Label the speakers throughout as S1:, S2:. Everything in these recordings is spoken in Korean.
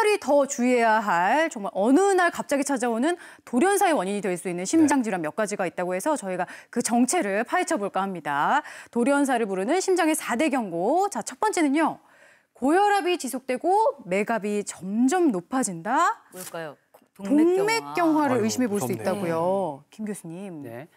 S1: 특별히 더 주의해야 할 정말 어느 날 갑자기 찾아오는 돌연사의 원인이 될 수 있는 네. 심장 질환 몇 가지가 있다고 해서 저희가 그 정체를 파헤쳐 볼까 합니다. 돌연사를 부르는 심장의 사대 경고. 자, 첫 번째는요. 고혈압이 지속되고 맥압이 점점 높아진다.
S2: 뭘까요? 동맥경화. 동맥경화를 의심해 볼 수 있다고요. 네.
S1: 김 교수님. 네.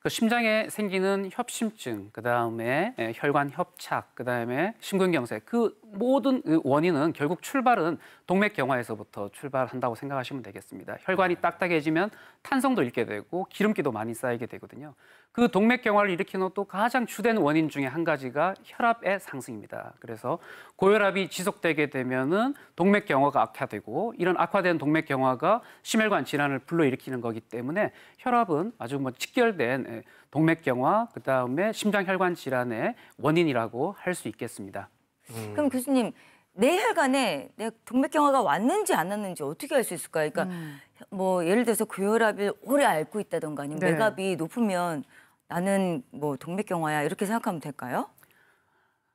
S3: 그 심장에 생기는 협심증, 그 다음에 예, 혈관 협착, 그 다음에 심근경색, 그 모든 원인은 결국 출발은 동맥경화에서부터 출발한다고 생각하시면 되겠습니다. 혈관이 네. 딱딱해지면 탄성도 잃게 되고 기름기도 많이 쌓이게 되거든요. 그 동맥경화를 일으키는 또 가장 주된 원인 중에 한 가지가 혈압의 상승입니다. 그래서 고혈압이 지속되게 되면은 동맥경화가 악화되고 이런 악화된 동맥경화가 심혈관 질환을 불러일으키는 거기 때문에 혈압은 아주 뭐 직결된 예, 동맥경화 그다음에 심장혈관 질환의 원인이라고 할 수 있겠습니다. 음.
S2: 그럼 교수님 내 혈관에 내 동맥경화가 왔는지 안 왔는지 어떻게 알 수 있을까요? 그러니까 음. 뭐 예를 들어서 고혈압을 오래 앓고 있다던가 아니면 네. 맥압이 높으면 나는 뭐 동맥경화야 이렇게 생각하면 될까요?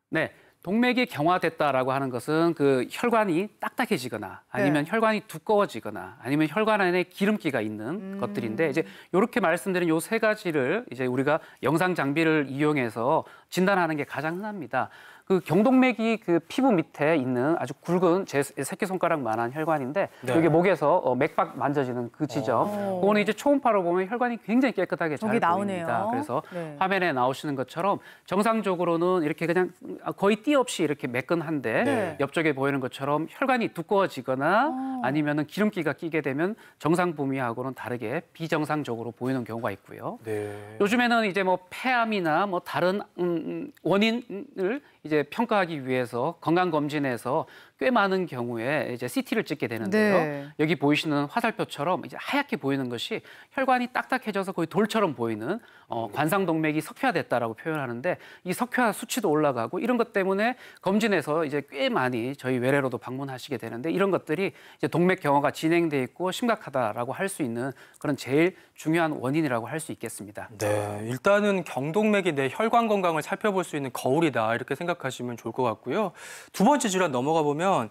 S3: 네. 동맥이 경화됐다라고 하는 것은 그 혈관이 딱딱해지거나 아니면 네. 혈관이 두꺼워지거나 아니면 혈관 안에 기름기가 있는 음. 것들인데 이제 이렇게 말씀드린 요 세 가지를 이제 우리가 영상 장비를 이용해서 진단하는 게 가장 흔합니다. 그 경동맥이 그 피부 밑에 있는 아주 굵은 제 새끼손가락만한 혈관인데 네. 여기 목에서 어, 맥박 만져지는 그 지점. 오. 그거는 이제 초음파로 보면 혈관이 굉장히 깨끗하게 잘 보입니다. 나오네요. 그래서 네. 화면에 나오시는 것처럼 정상적으로는 이렇게 그냥 아, 거의 띠 없이 이렇게 매끈한데 네. 옆쪽에 보이는 것처럼 혈관이 두꺼워지거나 어. 아니면 기름기가 끼게 되면 정상 부위하고는 다르게 비정상적으로 보이는 경우가 있고요. 네. 요즘에는 이제 뭐 폐암이나 뭐 다른 음, 음 원인을 이제 이제 평가하기 위해서 건강검진에서 꽤 많은 경우에 이제 CT를 찍게 되는데요. 네. 여기 보이시는 화살표처럼 이제 하얗게 보이는 것이 혈관이 딱딱해져서 거의 돌처럼 보이는 어, 관상동맥이 석회화됐다라고 표현하는데 이 석회화 수치도 올라가고 이런 것 때문에 검진에서 이제 꽤 많이 저희 외래로도 방문하시게 되는데 이런 것들이 이제 동맥 경화가 진행돼 있고 심각하다라고 할 수 있는 그런 제일
S4: 중요한 원인이라고 할 수 있겠습니다. 네, 일단은 경동맥이 내 혈관 건강을 살펴볼 수 있는 거울이다 이렇게 생각하시면 좋을 것 같고요. 두 번째 질환 넘어가 보면 뭐냐면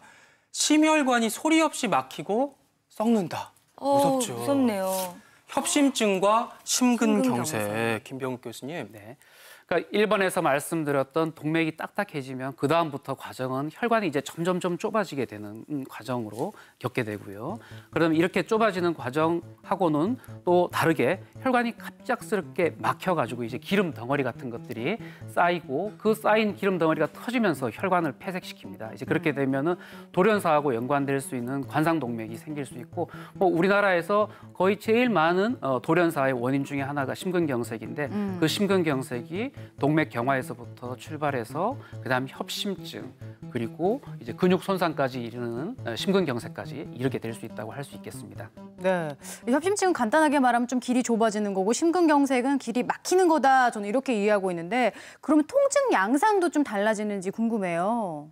S4: 심혈관이 소리 없이 막히고 썩는다. 어, 무섭죠. 무섭네요. 협심증과 심근경색.
S3: 심근경색. 김병욱 교수님. 네. 그러니까 1번에서 말씀드렸던 동맥이 딱딱해지면 그 다음부터 과정은 혈관이 이제 점점점 좁아지게 되는 과정으로 겪게 되고요. 그럼 이렇게 좁아지는 과정하고는 또 다르게 혈관이 갑작스럽게 막혀가지고 이제 기름 덩어리 같은 것들이 쌓이고 그 쌓인 기름 덩어리가 터지면서 혈관을 폐색시킵니다. 이제 그렇게 되면은 돌연사하고 연관될 수 있는 관상동맥이 생길 수 있고 뭐 우리나라에서 거의 제일 많은 어, 돌연사의 원인 중에 하나가 심근경색인데 음. 그 심근경색이 동맥 경화에서부터 출발해서 그다음 협심증 그리고 이제 근육 손상까지 이르는 어, 심근경색까지 이르게 될 수 있다고 할 수 있겠습니다.
S1: 네, 협심증은 간단하게 말하면 좀 길이 좁아지는 거고 심근경색은 길이 막히는 거다 저는 이렇게 이해하고 있는데 그러면 통증 양상도 좀 달라지는지 궁금해요.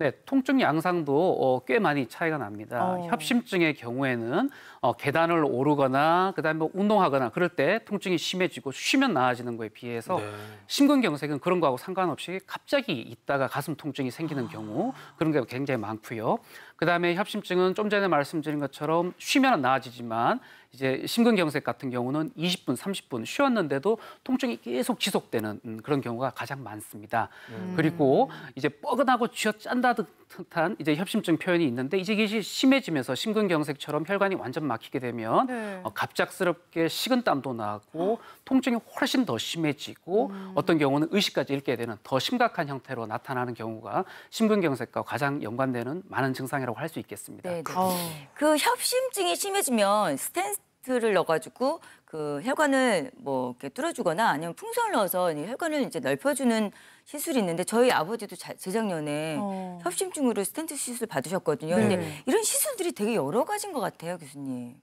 S3: 네, 통증 양상도 어, 꽤 많이 차이가 납니다. 어. 협심증의 경우에는 어, 계단을 오르거나 그다음에 뭐 운동하거나 그럴 때 통증이 심해지고 쉬면 나아지는 거에 비해서 네. 심근경색은 그런 거하고 상관없이 갑자기 있다가 가슴 통증이 생기는 아. 경우 그런 게 굉장히 많고요. 그다음에 협심증은 좀 전에 말씀드린 것처럼 쉬면 나아지지만 이제 심근경색 같은 경우는 20분, 30분 쉬었는데도 통증이 계속 지속되는 음, 그런 경우가 가장 많습니다. 음. 그리고 이제 뻐근하고 쥐어짠다 듯한 이제 협심증 표현이 있는데 이제 이게 심해지면서 심근경색처럼 혈관이 완전 막히게 되면 네. 어, 갑작스럽게 식은땀도 나고 어? 통증이 훨씬 더 심해지고 음. 어떤 경우는 의식까지 잃게 되는 더 심각한 형태로 나타나는 경우가 심근경색과 가장 연관되는 많은 증상이라고 할 수 있겠습니다.
S2: 네네. 네. 어. 그 협심증이 심해지면 스탠 스 비트를 넣어가지고 그 혈관을 뭐 이렇게 뚫어주거나 아니면 풍선을 넣어서 혈관을 이제 넓혀주는 시술이 있는데 저희 아버지도 자, 재작년에 어. 협심증으로 스탠트 시술 받으셨거든요. 네. 근데 이런 시술들이 되게 여러 가지인 것 같아요, 교수님.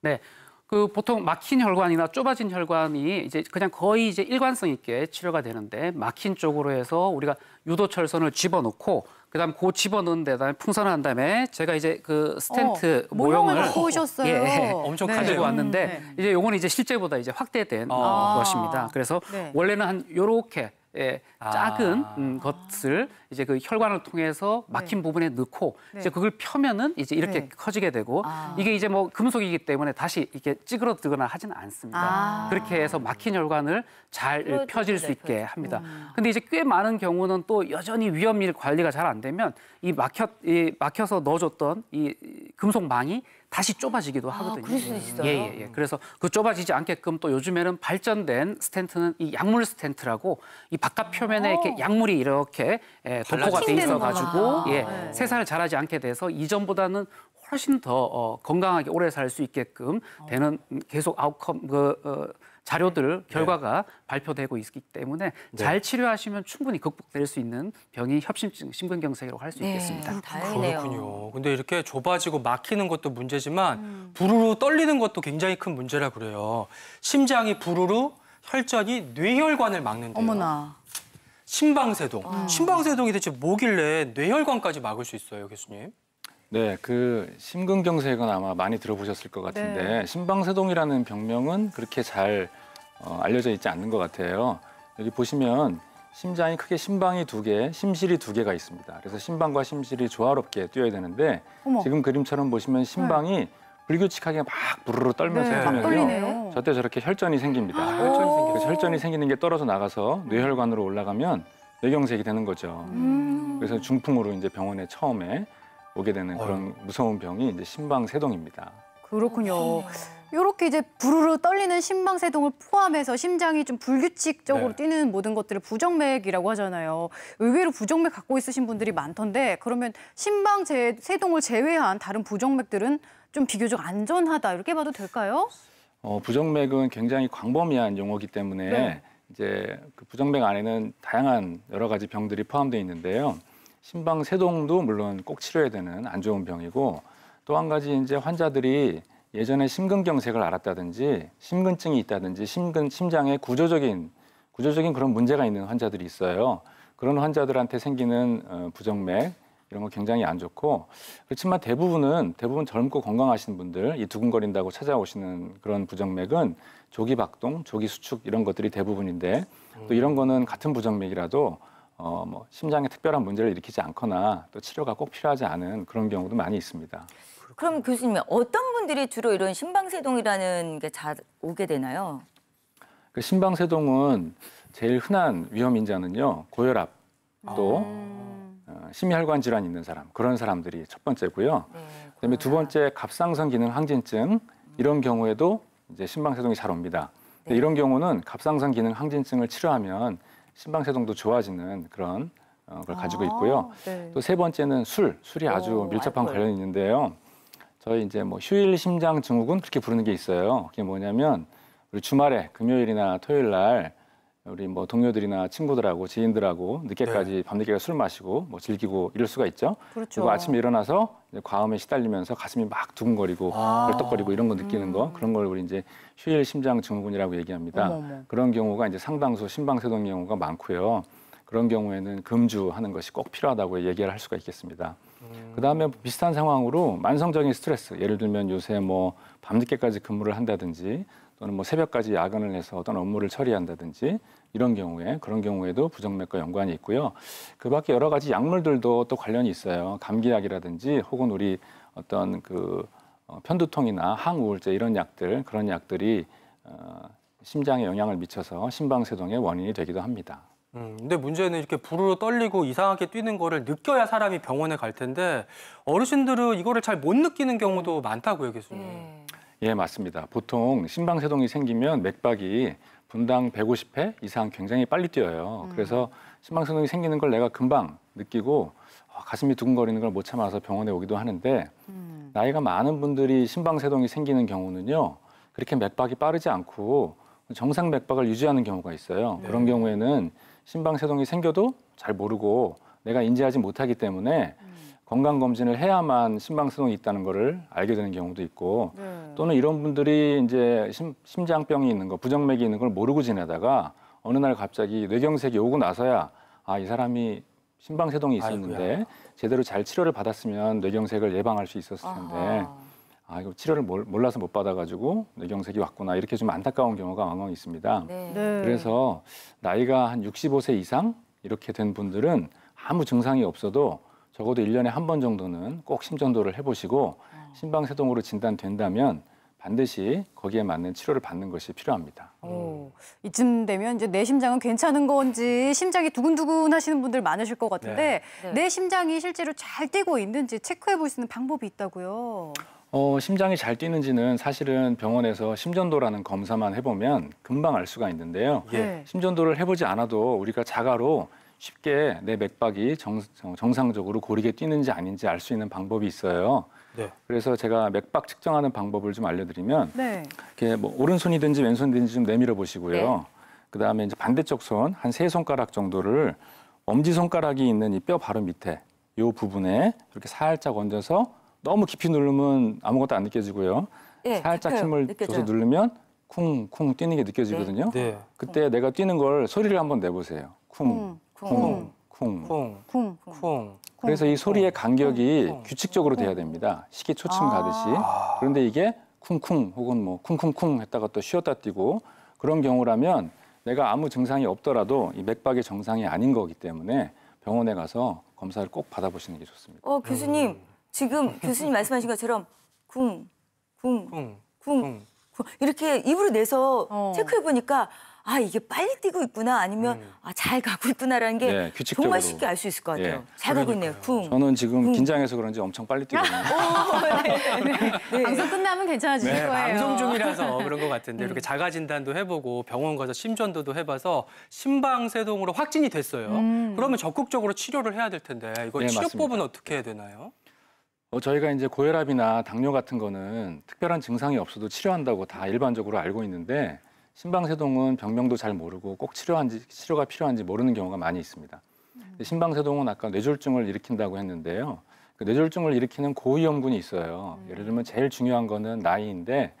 S2: 네. 그 보통 막힌
S3: 혈관이나 좁아진 혈관이 이제 그냥 거의 이제 일관성 있게 치료가 되는데 막힌 쪽으로 해서 우리가 유도철선을 집어넣고 그다음 고 집어넣은 데다 풍선을 한 다음에 제가 이제 그 스텐트 어, 모형을 보셨어요. 예, 예, 엄청 네. 가지고 왔는데 음, 네. 이제 요거는 이제 실제보다 이제 확대된 아. 것입니다. 그래서 네. 원래는 한 요렇게 예, 아. 작은 아. 음, 것을 이제 그 혈관을 통해서 막힌 네. 부분에 넣고 네. 이제 그걸 펴면은 이제 이렇게 네. 커지게 되고 아. 이게 이제 뭐 금속이기 때문에 다시 이렇게 찌그러들거나 하진 않습니다. 아. 그렇게 해서 막힌 혈관을 잘 펴질, 펴질 수 네, 있게 펴질. 합니다. 음. 근데 이제 꽤 많은 경우는 또 여전히 위험일 관리가 잘 안 되면 이 막혀 이 막혀서 넣어줬던 이 금속망이 다시 좁아지기도 하거든요. 아, 그럴 수 있어요. 예, 예, 예. 그래서 그 좁아지지 않게끔 또 요즘에는 발전된 스탠트는 이 약물 스탠트라고 이 바깥 표면에 이렇게 약물이 이렇게 예, 도포가 돼 있어 가지고 예, 네. 세상을 자라지 않게 돼서 이전보다는 훨씬 더 어, 건강하게 오래 살 수 있게끔 어. 되는 계속 아웃컴 그 어, 자료들 네. 결과가 네. 발표되고 있기 때문에 네. 잘 치료하시면 충분히 극복될 수 있는
S4: 병이 협심증 심근경색이라고 할수 네. 있겠습니다. 음, 다행이네요. 그렇군요. 근데 이렇게 좁아지고 막히는 것도 문제지만 음. 부르르 떨리는 것도 굉장히 큰 문제라 그래요. 심장이 부르르 혈전이 뇌혈관을 막는데요. 어머나. 심방세동. 아. 심방세동이 대체 뭐길래 뇌혈관까지 막을 수 있어요, 교수님?
S5: 네, 그 심근경색은 아마 많이 들어보셨을 것 같은데 네. 심방세동이라는 병명은 그렇게 잘 어, 알려져 있지 않는 것 같아요. 여기 보시면 심장이 크게 심방이 두 개, 심실이 두 개가 있습니다. 그래서 심방과 심실이 조화롭게 뛰어야 되는데 어머. 지금 그림처럼 보시면 네. 심방이 네. 불규칙하게 막 부르르 떨면서 네, 떨면요 저때 저렇게 혈전이 생깁니다. 아, 혈전이 생기죠. 혈전이 생기는 게 떨어져 나가서 뇌혈관으로 올라가면 뇌경색이 되는 거죠.
S1: 음. 그래서
S5: 중풍으로 이제 병원에 처음에 오게 되는 그런 무서운 병이 이제 심방세동입니다.
S1: 그렇군요. 이렇게 아. 이제 부르르 떨리는 심방세동을 포함해서 심장이 좀 불규칙적으로 네. 뛰는 모든 것들을 부정맥이라고 하잖아요. 의외로 부정맥 갖고 있으신 분들이 많던데 그러면 심방세동을 제외한 다른 부정맥들은 좀 비교적 안전하다 이렇게 봐도 될까요?
S5: 어, 부정맥은 굉장히 광범위한 용어기 때문에 네. 이제 그 부정맥 안에는 다양한 여러 가지 병들이 포함되어 있는데요. 심방세동도 물론 꼭 치료해야 되는 안 좋은 병이고 또 한 가지 이제 환자들이 예전에 심근경색을 앓았다든지 심근증이 있다든지 심근 심장의 구조적인 구조적인 그런 문제가 있는 환자들이 있어요. 그런 환자들한테 생기는 어, 부정맥 이런 거 굉장히 안 좋고 그렇지만 대부분은 대부분 젊고 건강하신 분들 이 두근거린다고 찾아오시는 그런 부정맥은 조기 박동, 조기 수축 이런 것들이 대부분인데 또 이런 거는 같은 부정맥이라도 어, 뭐 심장에 특별한 문제를 일으키지 않거나 또 치료가 꼭 필요하지 않은 그런 경우도 많이 있습니다.
S2: 그럼 교수님 어떤 분들이 주로 이런 심방세동이라는 게 잘 오게 되나요?
S5: 그 심방세동은 제일 흔한 위험 인자는요 고혈압 또 음. 어, 심혈관 질환 이 있는 사람 그런 사람들이 첫 번째고요. 네, 그다음에 두 번째 갑상선 기능 항진증 이런 경우에도 이제 심방세동이 잘 옵니다. 네. 근데 이런 경우는 갑상선 기능 항진증을 치료하면 심방세동도 좋아지는 그런 어, 걸 가지고 아, 있고요. 아, 네. 또세 번째는 술, 술이 아주 오, 밀접한 관련이 있는데요. 저희 이제 뭐 휴일 심장 증후군 그렇게 부르는 게 있어요. 그게 뭐냐면 우리 주말에 금요일이나 토요일 날 우리 뭐 동료들이나 친구들하고 지인들하고 늦게까지 네. 밤늦게까지 술 마시고 뭐 즐기고 이럴 수가 있죠. 그렇죠. 그리고 아침에 일어나서 과음에 시달리면서 가슴이 막 두근거리고 아. 벌떡거리고 이런 거 느끼는 음. 거 그런 걸 우리 이제 휴일 심장 증후군이라고 얘기합니다. 어머머. 그런 경우가 이제 상당수 심방세동 경우가 많고요. 그런 경우에는 금주하는 것이 꼭 필요하다고 얘기를 할 수가 있겠습니다. 음. 그 다음에 비슷한 상황으로 만성적인 스트레스, 예를 들면 요새 뭐 밤늦게까지 근무를 한다든지 또는 뭐 새벽까지 야근을 해서 어떤 업무를 처리한다든지 이런 경우에 그런 경우에도 부정맥과 연관이 있고요. 그 밖에 여러 가지 약물들도 또 관련이 있어요. 감기약이라든지 혹은 우리 어떤 그 어, 편두통이나 항우울제 이런 약들 그런 약들이 어, 심장에 영향을 미쳐서 심방세동의 원인이 되기도 합니다.
S4: 음, 근데 문제는 이렇게 부르르 떨리고 이상하게 뛰는 거를 느껴야 사람이 병원에 갈 텐데 어르신들은 이거를 잘 못 느끼는 경우도 많다고요, 교수님. 음.
S5: 예, 맞습니다. 보통 심방세동이 생기면 맥박이 분당 150회 이상 굉장히 빨리 뛰어요. 음. 그래서 심방세동이 생기는 걸 내가 금방 느끼고 어, 가슴이 두근거리는 걸 못 참아서 병원에 오기도 하는데 음. 나이가 많은 분들이 심방세동이 생기는 경우는요. 그렇게 맥박이 빠르지 않고 정상 맥박을 유지하는 경우가 있어요. 네. 그런 경우에는 심방세동이 생겨도 잘 모르고 내가 인지하지 못하기 때문에 음. 건강 검진을 해야만 심방수동이 있다는 것을 알게 되는 경우도 있고 네. 또는 이런 분들이 이제 심, 심장병이 있는 거, 부정맥이 있는 걸 모르고 지내다가 어느 날 갑자기 뇌경색이 오고 나서야 아 이 사람이 심방세동이 있었는데 아이고야. 제대로 잘 치료를 받았으면 뇌경색을 예방할 수 있었을 텐데 아하. 아 이거 치료를 몰라서 못 받아가지고 뇌경색이 왔구나 이렇게 좀 안타까운 경우가 왕왕 있습니다. 네. 네. 그래서 나이가 한 65세 이상 이렇게 된 분들은 아무 증상이 없어도 적어도 일년에 한 번 정도는 꼭 심전도를 해보시고 어. 심방세동으로 진단된다면 반드시 거기에 맞는 치료를 받는 것이 필요합니다.
S1: 오, 음. 이쯤 되면 이제 내 심장은 괜찮은 건지 심장이 두근두근 하시는 분들 많으실 것 같은데 네. 네. 내 심장이 실제로 잘 뛰고 있는지 체크해 볼 수 있는 방법이 있다고요.
S5: 어, 심장이 잘 뛰는지는 사실은 병원에서 심전도라는 검사만 해보면 금방 알 수가 있는데요. 예. 네. 심전도를 해보지 않아도 우리가 자가로 쉽게 내 맥박이 정, 정상적으로 고르게 뛰는지 아닌지 알 수 있는 방법이 있어요. 네. 그래서 제가 맥박 측정하는 방법을 좀 알려드리면 네. 이렇게 뭐 오른손이든지 왼손이든지 좀 내밀어 보시고요. 네. 그다음에 이제 반대쪽 손 한 세 손가락 정도를 엄지 손가락이 있는 이 뼈 바로 밑에 이 부분에 이렇게 살짝 얹어서 너무 깊이 누르면 아무것도 안 느껴지고요. 예, 살짝 깊 힘을 느껴져요. 줘서 누르면 쿵쿵 뛰는 게 느껴지거든요. 네. 네. 그때 내가 뛰는 걸 소리를 한번 내보세요. 쿵. 음. 쿵, 쿵, 쿵,
S4: 쿵, 쿵. 그래서
S5: 이 소리의 간격이 규칙적으로 돼야 됩니다. 식이초침 아. 가듯이. 그런데 이게 쿵쿵 혹은 뭐 쿵쿵쿵 했다가 또 쉬었다 뛰고 그런 경우라면 내가 아무 증상이 없더라도 이맥박의 정상이 아닌 거기 때문에 병원에 가서 검사를 꼭 받아보시는 게 좋습니다.
S2: 어, 교수님, 지금 교수님 말씀하신 것처럼 쿵, 쿵, 쿵, 쿵, 쿵. 이렇게 입으로 내서 어. 체크해보니까 아 이게 빨리 뛰고 있구나 아니면 음. 아잘 가고 있구나라는 게 네, 정말 쉽게 알 수 있을 것 같아요. 예. 잘 가고 있네요. 쿵.
S5: 저는 지금 쿵. 긴장해서 그런지 엄청 빨리 뛰고 있네요. 어,
S2: 네. 네. 네. 방송 끝나면 괜찮아질 네. 거예요. 방송
S4: 중이라서 그런 것 같은데 음. 이렇게 자가 진단도 해보고 병원 가서 심전도도 해봐서 심방세동으로 확진이 됐어요. 음. 그러면 적극적으로 치료를 해야 될 텐데 이거 치료법은 맞습니다. 어떻게 해야 되나요?
S5: 어, 저희가 이제 고혈압이나 당뇨 같은 거는 특별한 증상이 없어도 치료한다고 다 일반적으로 알고 있는데 심방세동은 병명도 잘 모르고 꼭 치료한지, 치료가 필요한지 모르는 경우가 많이 있습니다. 음. 신방세동은 아까 뇌졸중을 일으킨다고 했는데요. 그 뇌졸중을 일으키는 고위험군이 있어요. 음. 예를 들면 제일 중요한 거는 나이인데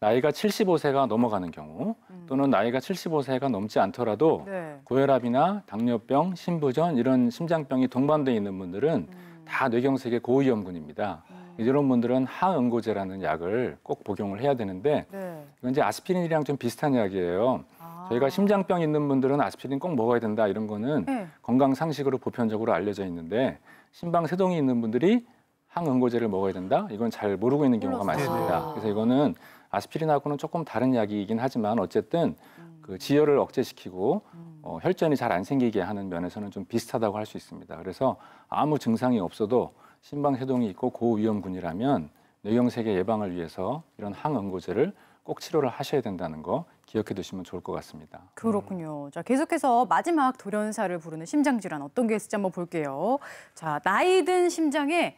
S5: 나이가 75세가 넘어가는 경우 음. 또는 나이가 75세가 넘지 않더라도 네. 고혈압이나 당뇨병, 심부전 이런 심장병이 동반돼 있는 분들은 음. 다 뇌경색의 고위험군입니다. 음. 이런 분들은 항응고제라는 약을 꼭 복용을 해야 되는데 네. 이건 이제 아스피린이랑 좀 비슷한 약이에요. 아. 저희가 심장병 있는 분들은 아스피린 꼭 먹어야 된다 이런 거는 네. 건강 상식으로 보편적으로 알려져 있는데 심방세동이 있는 분들이 항응고제를 먹어야 된다 이건 잘 모르고 있는 경우가 몰랐어. 많습니다. 아. 그래서 이거는 아스피린하고는 조금 다른 약이긴 하지만 어쨌든 음. 그 지혈을 억제시키고 음. 어, 혈전이 잘 안 생기게 하는 면에서는 좀 비슷하다고 할 수 있습니다. 그래서 아무 증상이 없어도 심방세동이 있고 고위험군이라면 뇌경색의 예방을 위해서 이런 항응고제를 꼭 치료를 하셔야 된다는 거 기억해 두시면 좋을 것 같습니다.
S1: 그렇군요. 자, 계속해서 마지막 돌연사를 부르는 심장질환 어떤 게 있을지 한번 볼게요. 자, 나이 든 심장에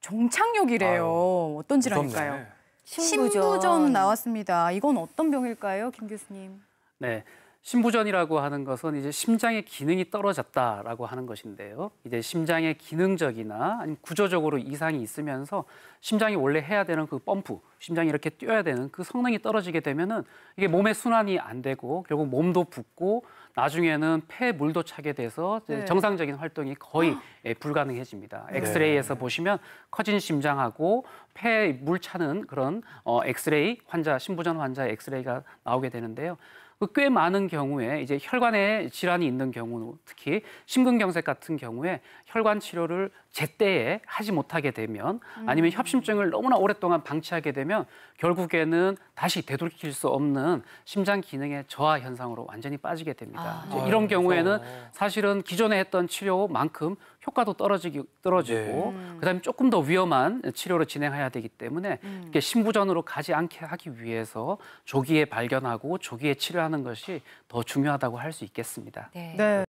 S1: 정착력이래요. 아유, 어떤 질환일까요? 무섭네. 신부전 나왔습니다. 이건 어떤 병일까요, 김 교수님?
S3: 네, 심부전이라고 하는 것은 이제 심장의 기능이 떨어졌다라고 하는 것인데요. 이제 심장의 기능적이나 아니면 구조적으로 이상이 있으면서 심장이 원래 해야 되는 그 펌프, 심장이 이렇게 뛰어야 되는 그 성능이 떨어지게 되면은 이게 몸의 순환이 안 되고 결국 몸도 붓고 나중에는 폐 물도 차게 돼서 네. 정상적인 활동이 거의 아. 예, 불가능해집니다. 네. 엑스레이에서 네. 보시면 커진 심장하고 폐 물 차는 그런 어, 엑스레이 환자 심부전 환자 엑스레이가 나오게 되는데요. 그 꽤 많은 경우에 이제 혈관에 질환이 있는 경우 특히 심근경색 같은 경우에 혈관 치료를 제때에 하지 못하게 되면 음. 아니면 협심증을 너무나 오랫동안 방치하게 되면 결국에는 다시 되돌릴 수 없는 심장 기능의 저하 현상으로 완전히 빠지게 됩니다. 아, 이런 아 경우에는 그래서. 사실은 기존에 했던 치료만큼 효과도 떨어지기, 떨어지고 네. 음. 그다음에 조금 더 위험한 치료를 진행해야 되기 때문에 음. 이 신부전으로 가지 않게 하기 위해서 조기에 발견하고 조기에 치료하는 것이 더 중요하다고 할 수 있겠습니다.
S4: 네. 네.